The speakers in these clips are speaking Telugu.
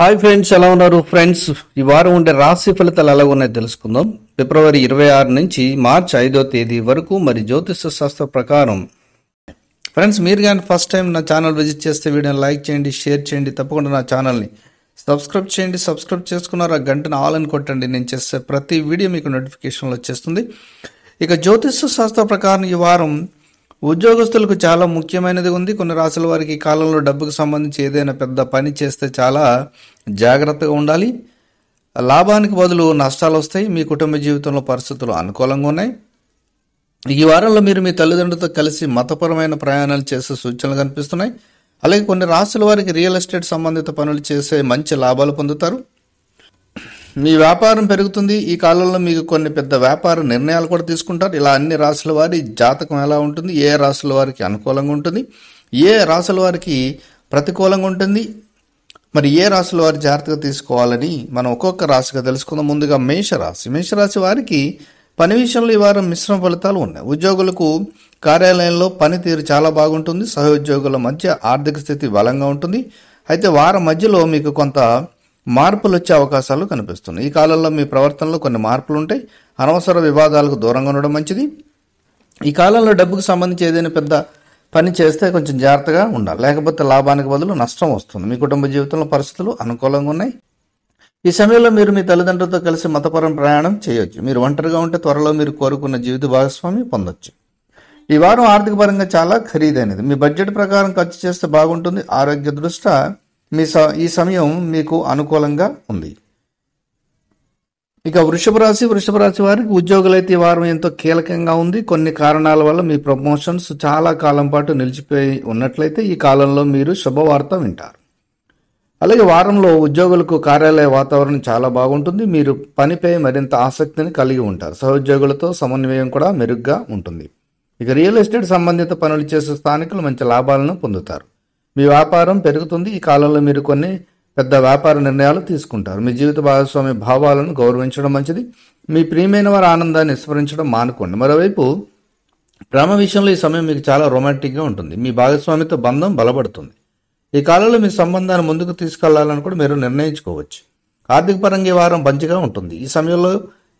హాయ్ ఫ్రెండ్స్ ఎలా ఉన్నారు ఫ్రెండ్స్ ఈ వారం ఉండే రాశి ఫలితాలు ఎలా ఉన్నాయో తెలుసుకుందాం ఫిబ్రవరి ఇరవై ఆరు నుంచి మార్చ్ ఐదో తేదీ వరకు మరి జ్యోతిష శాస్త్ర ప్రకారం ఫ్రెండ్స్ మీరు కానీ ఫస్ట్ టైం నా ఛానల్ విజిట్ చేస్తే వీడియో లైక్ చేయండి షేర్ చేయండి తప్పకుండా నా ఛానల్ని సబ్స్క్రైబ్ చేయండి సబ్స్క్రైబ్ చేసుకున్నారు ఆ గంటను ఆల్ అని కొట్టండి నేను చేస్తే ప్రతి వీడియో మీకు నోటిఫికేషన్లు వచ్చేస్తుంది ఇక జ్యోతిష శాస్త్ర ప్రకారం ఈ వారం ఉద్యోగస్తులకు చాలా ముఖ్యమైనది ఉంది కొన్ని రాసుల వారికి ఈ కాలంలో డబ్బుకు సంబంధించి ఏదైనా పెద్ద పని చేస్తే చాలా జాగ్రత్తగా ఉండాలి లాభానికి బదులు నష్టాలు వస్తాయి మీ కుటుంబ జీవితంలో పరిస్థితులు అనుకూలంగా ఉన్నాయి ఈ వారంలో మీరు మీ తల్లిదండ్రులతో కలిసి మతపరమైన ప్రయాణాలు చేసే సూచనలు కనిపిస్తున్నాయి అలాగే కొన్ని రాసుల వారికి రియల్ ఎస్టేట్ సంబంధిత పనులు చేసే మంచి లాభాలు పొందుతారు మీ వ్యాపారం పెరుగుతుంది ఈ కాలంలో మీకు కొన్ని పెద్ద వ్యాపార నిర్ణయాలు కూడా తీసుకుంటారు ఇలా అన్ని రాసుల వారి జాతకం ఎలా ఉంటుంది ఏ రాసుల వారికి అనుకూలంగా ఉంటుంది ఏ రాసుల వారికి ప్రతికూలంగా ఉంటుంది మరి ఏ రాసుల వారి జాగ్రత్తగా తీసుకోవాలని మనం ఒక్కొక్క రాశిగా తెలుసుకుందాం ముందుగా మేషరాశి మేషరాశి వారికి పని విషయంలో ఈ వారం మిశ్రమ ఫలితాలు ఉన్నాయి ఉద్యోగులకు కార్యాలయంలో పనితీరు చాలా బాగుంటుంది సహోద్యోగుల మధ్య ఆర్థిక స్థితి బలంగా ఉంటుంది అయితే వారం మధ్యలో మీకు కొంత మార్పులు వచ్చే అవకాశాలు కనిపిస్తున్నాయి ఈ కాలంలో మీ ప్రవర్తనలో కొన్ని మార్పులు ఉంటాయి అనవసర వివాదాలకు దూరంగా ఉండడం మంచిది ఈ కాలంలో డబ్బుకు సంబంధించి ఏదైనా పెద్ద పని చేస్తే కొంచెం జాగ్రత్తగా ఉండాలి లేకపోతే లాభానికి బదులు నష్టం వస్తుంది మీ కుటుంబ జీవితంలో పరిస్థితులు అనుకూలంగా ఉన్నాయి ఈ సమయంలో మీరు మీ తల్లిదండ్రులతో కలిసి మతపరం ప్రయాణం చేయవచ్చు మీరు ఒంటరిగా ఉంటే త్వరలో మీరు కోరుకున్న జీవిత భాగస్వామి పొందొచ్చు ఈ వారం ఆర్థిక పరంగా చాలా ఖరీదైనది మీ బడ్జెట్ ప్రకారం ఖర్చు చేస్తే బాగుంటుంది ఆరోగ్య దృష్ట్యా మీ స ఈ సమయం మీకు అనుకూలంగా ఉంది ఇక వృషభ రాశి వృషభ రాశి వారికి ఉద్యోగులైతే వారం ఎంతో కీలకంగా ఉంది కొన్ని కారణాల వల్ల మీ ప్రమోషన్స్ చాలా కాలం పాటు నిలిచిపోయి ఉన్నట్లయితే ఈ కాలంలో మీరు శుభవార్త వింటారు అలాగే వారంలో ఉద్యోగులకు కార్యాలయ వాతావరణం చాలా బాగుంటుంది మీరు పనిపై మరింత ఆసక్తిని కలిగి ఉంటారు సహోద్యోగులతో సమన్వయం కూడా మెరుగ్గా ఉంటుంది ఇక రియల్ ఎస్టేట్ సంబంధిత పనులు చేసే స్థానికులు మంచి లాభాలను పొందుతారు మీ వ్యాపారం పెరుగుతుంది ఈ కాలంలో మీరు కొన్ని పెద్ద వ్యాపార నిర్ణయాలు తీసుకుంటారు మీ జీవిత భాగస్వామి భావాలను గౌరవించడం మంచిది మీ ప్రియమైన వారి ఆనందాన్ని స్మరించడం మానుకోండి మరోవైపు ప్రేమ విషయంలో ఈ సమయం మీకు చాలా రొమాంటిక్గా ఉంటుంది మీ భాగస్వామితో బంధం బలపడుతుంది ఈ కాలంలో మీ సంబంధాన్ని ముందుకు తీసుకెళ్లాలని కూడా మీరు నిర్ణయించుకోవచ్చు ఆర్థిక పరంగా ఈ వారం మంచిగా ఉంటుంది ఈ సమయంలో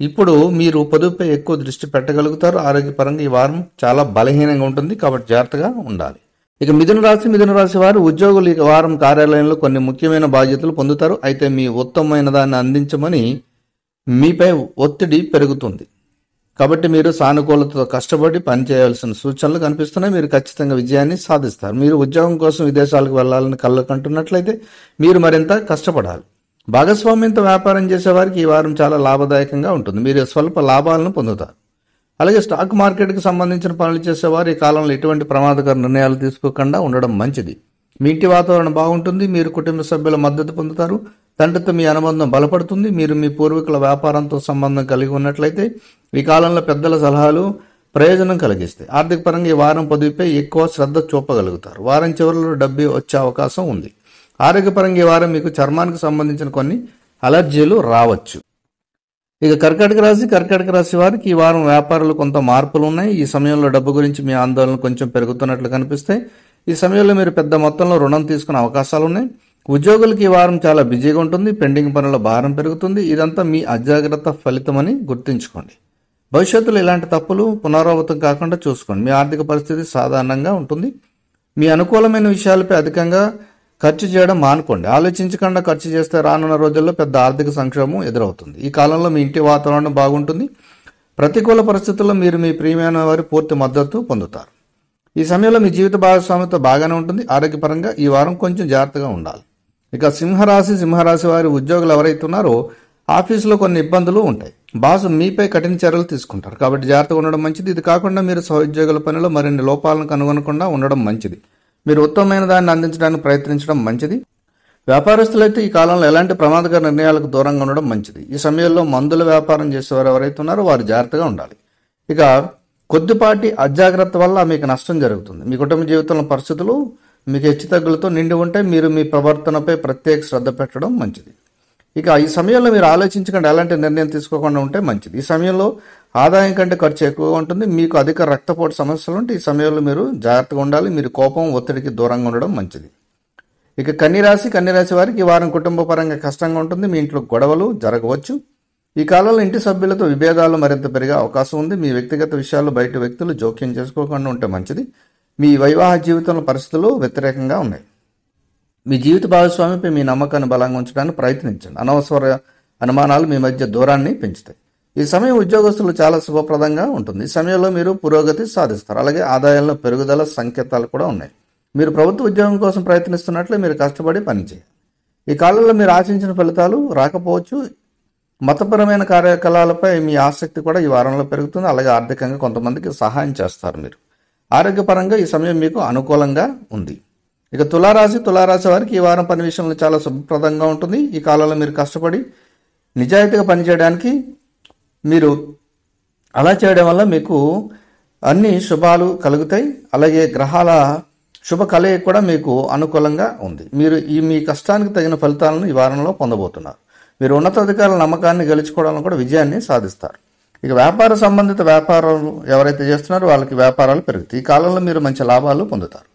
ఇప్పుడు మీరు పొదుపుపై ఎక్కువ దృష్టి పెట్టగలుగుతారు ఆరోగ్యపరంగా ఈ వారం చాలా బలహీనంగా ఉంటుంది కాబట్టి జాగ్రత్తగా ఉండాలి ఇక మిథున రాశి మిథున రాశి వారు ఉద్యోగులు ఈ వారం కార్యాలయంలో కొన్ని ముఖ్యమైన బాధ్యతలు పొందుతారు అయితే మీ ఉత్తమమైన దాన్ని అందించమని మీపై ఒత్తిడి పెరుగుతుంది కాబట్టి మీరు సానుకూలతతో కష్టపడి పనిచేయవలసిన సూచనలు కనిపిస్తున్నాయి మీరు ఖచ్చితంగా విజయాన్ని సాధిస్తారు మీరు ఉద్యోగం కోసం విదేశాలకు వెళ్లాలని కళ్ళు కంటున్నట్లయితే మీరు మరింత కష్టపడాలి భాగస్వామ్యంతో వ్యాపారం చేసేవారికి ఈ వారం చాలా లాభదాయకంగా ఉంటుంది మీరు స్వల్ప లాభాలను పొందుతారు అలాగే స్టాక్ మార్కెట్కి సంబంధించిన పనులు చేసేవారు ఈ కాలంలో ఎటువంటి ప్రమాదకర నిర్ణయాలు తీసుకోకుండా ఉండడం మంచిది మీ ఇంటి వాతావరణం బాగుంటుంది మీరు కుటుంబ సభ్యుల మద్దతు పొందుతారు తండ్రితో మీ అనుబంధం బలపడుతుంది మీరు మీ పూర్వీకుల వ్యాపారంతో సంబంధం కలిగి ఉన్నట్లయితే ఈ కాలంలో పెద్దల సలహాలు ప్రయోజనం కలిగిస్తాయి ఆర్థిక పరంగా ఈ వారం పొదుపుపై ఎక్కువ శ్రద్ధ చూపగలుగుతారు వారం చివరిలో డబ్బు వచ్చే అవకాశం ఉంది ఆరోగ్యపరంగా ఈ వారం మీకు చర్మానికి సంబంధించిన కొన్ని అలర్జీలు రావచ్చు ఇక కర్కాటక రాశి కర్కాటక రాశి వారికి ఈ వారం వ్యాపారాలు కొంత మార్పులు ఉన్నాయి ఈ సమయంలో డబ్బు గురించి మీ ఆందోళన కొంచెం పెరుగుతున్నట్లు కనిపిస్తాయి ఈ సమయంలో మీరు పెద్ద మొత్తంలో రుణం తీసుకునే అవకాశాలు ఉన్నాయి ఉద్యోగులకి ఈ వారం చాలా బిజీగా ఉంటుంది పెండింగ్ పనుల భారం పెరుగుతుంది ఇదంతా మీ అజాగ్రత్త ఫలితమని గుర్తుంచుకోండి భవిష్యత్తులో ఇలాంటి తప్పులు పునరావృతం కాకుండా చూసుకోండి మీ ఆర్థిక పరిస్థితి సాధారణంగా ఉంటుంది మీ అనుకూలమైన విషయాలపై అధికంగా ఖర్చు చేయడం మానుకోండి ఆలోచించకుండా ఖర్చు చేస్తే రానున్న రోజుల్లో పెద్ద ఆర్థిక సంక్షోభం ఎదురవుతుంది ఈ కాలంలో మీ ఇంటి వాతావరణం బాగుంటుంది ప్రతికూల పరిస్థితుల్లో మీరు మీ ప్రియమైన వారి పూర్తి మద్దతు పొందుతారు ఈ సమయంలో మీ జీవిత భాగస్వామితో బాగానే ఉంటుంది ఆరోగ్యపరంగా ఈ వారం కొంచెం జాగ్రత్తగా ఉండాలి ఇక సింహరాశి సింహరాశి వారి ఉద్యోగులు ఎవరైతే ఉన్నారో ఆఫీసులో కొన్ని ఇబ్బందులు ఉంటాయి బాసు మీపై కఠిన చర్యలు తీసుకుంటారు కాబట్టి జాగ్రత్తగా ఉండడం మంచిది ఇది కాకుండా మీరు సహోద్యోగుల పనిలో మరిన్ని లోపాలను కనుగొనకుండా ఉండడం మంచిది మీరు ఉత్తమమైన దాన్ని అందించడానికి ప్రయత్నించడం మంచిది వ్యాపారస్తులైతే ఈ కాలంలో ఎలాంటి ప్రమాదకర నిర్ణయాలకు దూరంగా ఉండడం మంచిది ఈ సమయంలో మందుల వ్యాపారం చేసేవారు ఎవరైతే ఉన్నారో వారు జాగ్రత్తగా ఉండాలి ఇక కొద్దిపాటి అజాగ్రత్త వల్ల మీకు నష్టం జరుగుతుంది మీ కుటుంబ జీవితంలో పరిస్థితులు మీకు హెచ్చుతగ్గులతో నిండి ఉంటే మీరు మీ ప్రవర్తనపై ప్రత్యేక శ్రద్ధ పెట్టడం మంచిది ఇక ఈ సమయంలో మీరు ఆలోచించకుండా ఎలాంటి నిర్ణయం తీసుకోకుండా ఉంటే మంచిది ఈ సమయంలో ఆదాయం కంటే ఖర్చు ఎక్కువగా ఉంటుంది మీకు అధిక రక్తపోటు సమస్యలు ఉంటే ఈ సమయంలో మీరు జాగ్రత్తగా ఉండాలి మీరు కోపం ఒత్తిడికి దూరంగా ఉండడం మంచిది ఇక కన్యరాశి కన్యరాశి వారికి ఈ వారం కుటుంబ పరంగా కష్టంగా ఉంటుంది మీ ఇంట్లో గొడవలు జరగవచ్చు ఈ కాలంలో ఇంటి సభ్యులతో విభేదాలు మరింత పెరిగే అవకాశం ఉంది మీ వ్యక్తిగత విషయాలు బయట వ్యక్తులు జోక్యం చేసుకోకుండా ఉంటే మంచిది మీ వైవాహ జీవితంలో పరిస్థితులు వ్యతిరేకంగా ఉన్నాయి మీ జీవిత భాగస్వామిపై మీ నమ్మకాన్ని బలంగా ఉంచడానికి ప్రయత్నించండి అనవసర అనుమానాలు మీ మధ్య దూరాన్ని పెంచుతాయి ఈ సమయం ఉద్యోగస్తులు చాలా శుభప్రదంగా ఉంటుంది ఈ సమయంలో మీరు పురోగతి సాధిస్తారు అలాగే ఆదాయంలో పెరుగుదల సంకేతాలు కూడా ఉన్నాయి మీరు ప్రభుత్వ ఉద్యోగం కోసం ప్రయత్నిస్తున్నట్లు మీరు కష్టపడి పనిచేయాలి ఈ కాలంలో మీరు ఆశించిన ఫలితాలు రాకపోవచ్చు మతపరమైన కార్యకలాపాలపై మీ ఆసక్తి కూడా ఈ వారంలో పెరుగుతుంది అలాగే ఆర్థికంగా కొంతమందికి సహాయం చేస్తారు మీరు ఆరోగ్యపరంగా ఈ సమయం మీకు అనుకూలంగా ఉంది ఇక తులారాశి తులారాశి వారికి ఈ వారం పని విషయంలో చాలా శుభప్రదంగా ఉంటుంది ఈ కాలంలో మీరు కష్టపడి నిజాయితీగా పనిచేయడానికి మీరు అలా చేయడం వల్ల మీకు అన్ని శుభాలు కలుగుతాయి అలాగే గ్రహాల శుభ కలయిక కూడా మీకు అనుకూలంగా ఉంది మీరు ఈ మీ కష్టానికి తగిన ఫలితాలను ఈ వారంలో పొందబోతున్నారు మీరు ఉన్నతాధికారుల నమ్మకాన్ని గెలుచుకోవడంలో కూడా విజయాన్ని సాధిస్తారు ఇక వ్యాపార సంబంధిత వ్యాపారాలు ఎవరైతే చేస్తున్నారో వాళ్ళకి వ్యాపారాలు పెరుగుతాయి ఈ కాలంలో మీరు మంచి లాభాలు పొందుతారు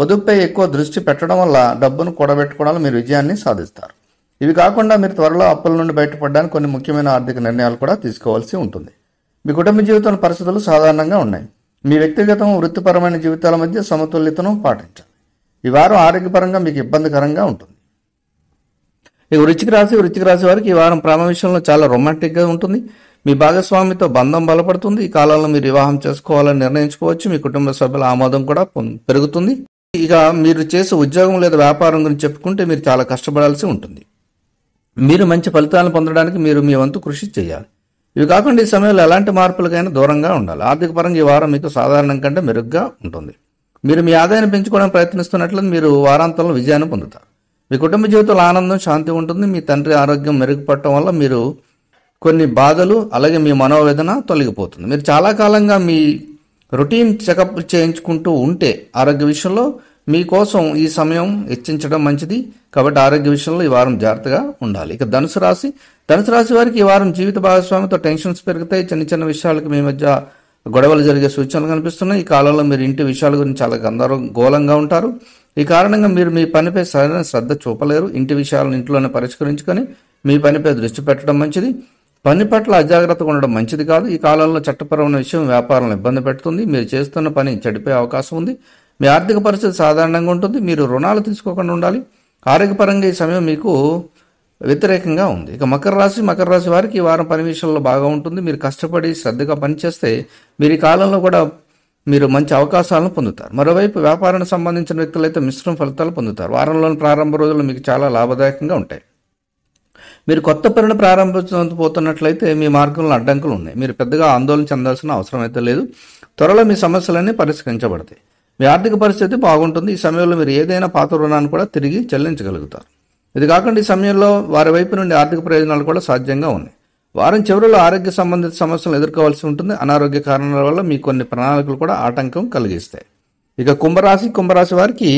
పొదుపుపై ఎక్కువ దృష్టి పెట్టడం వల్ల డబ్బును కూడబెట్టుకోవడంలో మీరు విజయాన్ని సాధిస్తారు ఇవి కాకుండా మీరు త్వరలో అప్పుల నుండి బయటపడడానికి కొన్ని ముఖ్యమైన ఆర్థిక నిర్ణయాలు కూడా తీసుకోవాల్సి ఉంటుంది మీ కుటుంబ జీవితంలో పరిస్థితులు సాధారణంగా ఉన్నాయి మీ వ్యక్తిగతం వృత్తిపరమైన జీవితాల మధ్య సమతుల్యతను పాటించాలి ఈ వారం ఆరోగ్యపరంగా మీకు ఇబ్బందికరంగా ఉంటుంది ఇక వృత్తికి రాసి వృత్తికి రాసే వారికి ఈ వారం ప్రాణ విషయంలో చాలా రొమాంటిక్గా ఉంటుంది మీ భాగస్వామితో బంధం బలపడుతుంది ఈ కాలంలో మీరు వివాహం చేసుకోవాలని నిర్ణయించుకోవచ్చు మీ కుటుంబ సభ్యుల ఆమోదం కూడా పెరుగుతుంది ఇక మీరు చేసే ఉద్యోగం లేదా వ్యాపారం గురించి చెప్పుకుంటే మీరు చాలా కష్టపడాల్సి ఉంటుంది మీరు మంచి ఫలితాలను పొందడానికి మీరు మీ వంతు కృషి చేయాలి ఇవి కాకుండా ఈ సమయంలో ఎలాంటి మార్పులకైనా దూరంగా ఉండాలి ఆర్థిక పరంగా ఈ వారం మీకు సాధారణం కంటే మెరుగ్గా ఉంటుంది మీరు మీ ఆదాయాన్ని పెంచుకోవడానికి ప్రయత్నిస్తున్నట్లు మీరు వారాంతంలో విజయాన్ని పొందుతారు మీ కుటుంబ జీవితంలో ఆనందం శాంతి ఉంటుంది మీ తండ్రి ఆరోగ్యం మెరుగుపడటం వల్ల మీరు కొన్ని బాధలు అలాగే మీ మనోవేదన తొలగిపోతుంది మీరు చాలా కాలంగా మీ రొటీన్ చెకప్ చేయించుకుంటూ ఉంటే ఆరోగ్య విషయంలో మీకోసం ఈ సమయం హెచ్చించడం మంచిది కాబట్టి ఆరోగ్య విషయంలో ఈ వారం జాగ్రత్తగా ఉండాలి ఇక ధనుసు రాశి ధనుసు రాశి వారికి ఈ వారం జీవిత భాగస్వామితో టెన్షన్స్ పెరుగుతాయి చిన్న చిన్న విషయాలకు మీ మధ్య గొడవలు జరిగే సూచనలు కనిపిస్తున్నాయి ఈ కాలంలో మీరు ఇంటి విషయాల గురించి చాలా గందరం గోలంగా ఉంటారు ఈ కారణంగా మీరు మీ పనిపై సరైన శ్రద్ధ చూపలేరు ఇంటి విషయాలను ఇంట్లోనే పరిష్కరించుకొని మీ పనిపై దృష్టి పెట్టడం మంచిది పని పట్ల అజాగ్రత్తగా ఉండడం మంచిది కాదు ఈ కాలంలో చట్టపరమైన విషయం వ్యాపారంలో ఇబ్బంది పెడుతుంది మీరు చేస్తున్న పని చెడిపోయే అవకాశం ఉంది మీ ఆర్థిక పరిస్థితి సాధారణంగా ఉంటుంది మీరు రుణాలు తీసుకోకుండా ఉండాలి ఆరోగ్యపరంగా ఈ సమయం మీకు వ్యతిరేకంగా ఉంది ఇక మకర రాశి మకర రాశి వారికి ఈ వారం పని విషయంలో బాగా ఉంటుంది మీరు కష్టపడి శ్రద్ధగా పనిచేస్తే మీరు ఈ కాలంలో కూడా మీరు మంచి అవకాశాలను పొందుతారు మరోవైపు వ్యాపారానికి సంబంధించిన వ్యక్తులైతే మిశ్రమ ఫలితాలు పొందుతారు వారంలోని ప్రారంభ రోజులు మీకు చాలా లాభదాయకంగా ఉంటాయి మీరు కొత్త పనిని ప్రారంభించబోతున్నట్లయితే మీ మార్గంలో అడ్డంకులు ఉన్నాయి మీరు పెద్దగా ఆందోళన చెందాల్సిన అవసరం అయితే లేదు త్వరలో మీ సమస్యలన్నీ పరిష్కరించబడతాయి మీ ఆర్థిక పరిస్థితి బాగుంటుంది ఈ సమయంలో మీరు ఏదైనా పాత రుణాన్ని కూడా తిరిగి చెల్లించగలుగుతారు ఇది కాకుండా ఈ సమయంలో వారి వైపు నుండి ఆర్థిక ప్రయోజనాలు కూడా సాధ్యంగా ఉన్నాయి వారం చివరిలో ఆరోగ్య సంబంధిత సమస్యలను ఎదుర్కోవాల్సి ఉంటుంది అనారోగ్య కారణాల వల్ల మీ కొన్ని ప్రణాళికలు కూడా ఆటంకం కలిగిస్తాయి ఇక కుంభరాశి కుంభరాశి వారికి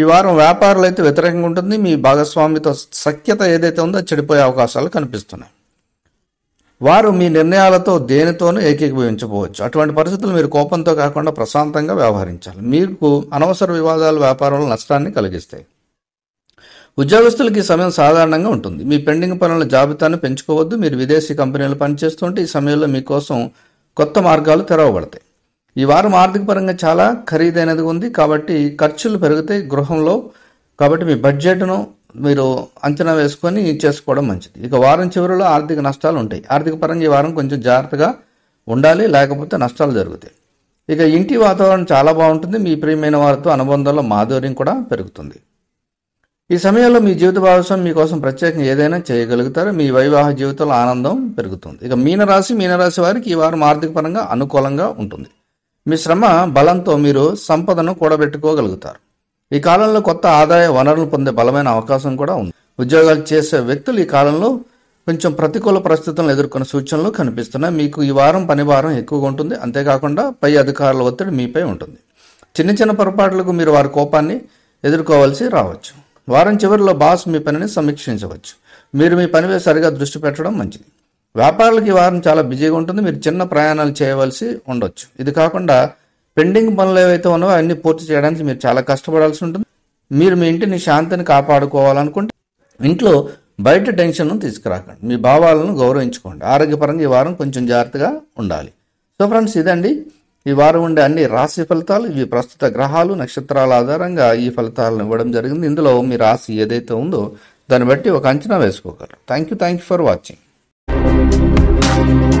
ఈ వారం వ్యాపారాలు అయితే వ్యతిరేకంగా ఉంటుంది మీ భాగస్వామితో సఖ్యత ఏదైతే ఉందో చెడిపోయే అవకాశాలు కనిపిస్తున్నాయి వారు మీ నిర్ణయాలతో దేనితోనూ ఏకీభవించకపోవచ్చు అటువంటి పరిస్థితులు మీరు కోపంతో కాకుండా ప్రశాంతంగా వ్యవహరించాలి మీకు అనవసర వివాదాలు వ్యాపారంలో నష్టాన్ని కలిగిస్తాయి ఉద్యోగస్తులకి ఈ సమయం సాధారణంగా ఉంటుంది మీ పెండింగ్ పనుల జాబితాను పెంచుకోవద్దు మీరు విదేశీ కంపెనీలు పనిచేస్తుంటే ఈ సమయంలో మీకోసం కొత్త మార్గాలు తెరవబడతాయి ఈ వారం ఆర్థిక పరంగా చాలా ఖరీదైనది ఉంది కాబట్టి ఖర్చులు పెరిగితే గృహంలో కాబట్టి మీ బడ్జెట్ను మీరు అంచనా వేసుకొని చేసుకోవడం మంచిది ఇక వారం చివరిలో ఆర్థిక నష్టాలు ఉంటాయి ఆర్థిక పరంగా ఈ వారం కొంచెం జాగ్రత్తగా ఉండాలి లేకపోతే నష్టాలు జరుగుతాయి ఇక ఇంటి వాతావరణం చాలా బాగుంటుంది మీ ప్రియమైన వారితో అనుబంధంలో మాధుర్యం కూడా పెరుగుతుంది ఈ సమయంలో మీ జీవిత భాగస్వామి మీకోసం ప్రత్యేకంగా ఏదైనా చేయగలుగుతారు మీ వైవాహ జీవితంలో ఆనందం పెరుగుతుంది ఇక మీనరాశి మీనరాశి వారికి ఈ వారం ఆర్థిక పరంగా అనుకూలంగా ఉంటుంది మీ శ్రమ బలంతో మీరు సంపదను కూడబెట్టుకోగలుగుతారు ఈ కాలంలో కొత్త ఆదాయ వనరులు పొందే బలమైన అవకాశం కూడా ఉంది ఉద్యోగాలు చేసే వ్యక్తులు ఈ కాలంలో కొంచెం ప్రతికూల పరిస్థితులను ఎదుర్కొనే సూచనలు కనిపిస్తున్నాయి మీకు ఈ వారం పని వారం ఎక్కువగా ఉంటుంది అంతేకాకుండా పై అధికారుల ఒత్తిడి మీపై ఉంటుంది చిన్న చిన్న పొరపాట్లకు మీరు వారి కోపాన్ని ఎదుర్కోవాల్సి రావచ్చు వారం చివరిలో బాస్ మీ పనిని సమీక్షించవచ్చు మీరు మీ పనిపై సరిగా దృష్టి పెట్టడం మంచిది వ్యాపారులకు ఈ వారం చాలా బిజీగా ఉంటుంది మీరు చిన్న ప్రయాణాలు చేయవలసి ఉండొచ్చు ఇది కాకుండా పెండింగ్ పనులు ఏవైతే ఉన్నాయో అవన్నీ పూర్తి చేయడానికి మీరు చాలా కష్టపడాల్సి ఉంటుంది మీరు మీ ఇంటిని శాంతిని కాపాడుకోవాలనుకుంటే ఇంట్లో బయట టెన్షన్ను తీసుకురాకండి మీ భావాలను గౌరవించుకోండి ఆరోగ్యపరంగా ఈ వారం కొంచెం జాగ్రత్తగా ఉండాలి సో ఫ్రెండ్స్ ఇదండి ఈ వారం ఉండే అన్ని రాశి ఫలితాలు ఇవి ప్రస్తుత గ్రహాలు నక్షత్రాల ఆధారంగా ఈ ఫలితాలను ఇవ్వడం జరిగింది ఇందులో మీ రాశి ఏదైతే ఉందో దాన్ని బట్టి ఒక అంచనా వేసుకోగలరు thank you thank you for watching